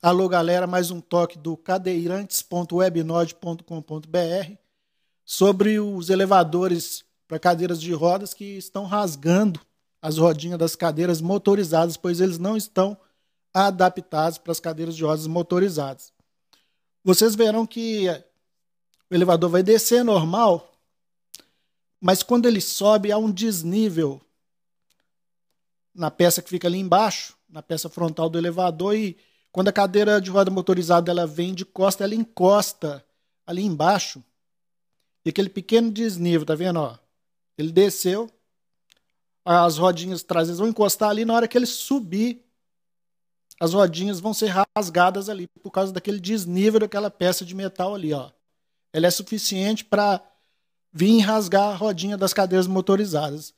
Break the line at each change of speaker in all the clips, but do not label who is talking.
Alô, galera, mais um toque do cadeirantes.webnode.com.br sobre os elevadores para cadeiras de rodas que estão rasgando as rodinhas das cadeiras motorizadas, pois eles não estão adaptados para as cadeiras de rodas motorizadas. Vocês verão que o elevador vai descer normal, mas quando ele sobe há um desnível na peça que fica ali embaixo, na peça frontal do elevador e quando a cadeira de roda motorizada ela vem de costa, ela encosta ali embaixo. E aquele pequeno desnível, tá vendo? Ó, ele desceu, as rodinhas traseiras vão encostar ali. Na hora que ele subir, as rodinhas vão ser rasgadas ali por causa daquele desnível daquela peça de metal ali. Ó. Ela é suficiente para vir rasgar a rodinha das cadeiras motorizadas.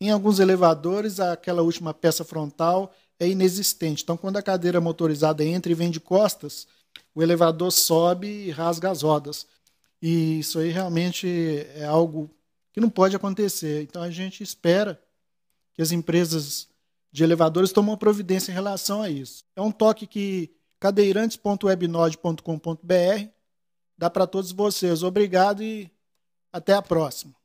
Em alguns elevadores, aquela última peça frontal é inexistente. Então, quando a cadeira motorizada entra e vem de costas, o elevador sobe e rasga as rodas. E isso aí realmente é algo que não pode acontecer. Então, a gente espera que as empresas de elevadores tomem providência em relação a isso. É um toque que cadeirantes.webnode.com.br dá para todos vocês. Obrigado e até a próxima.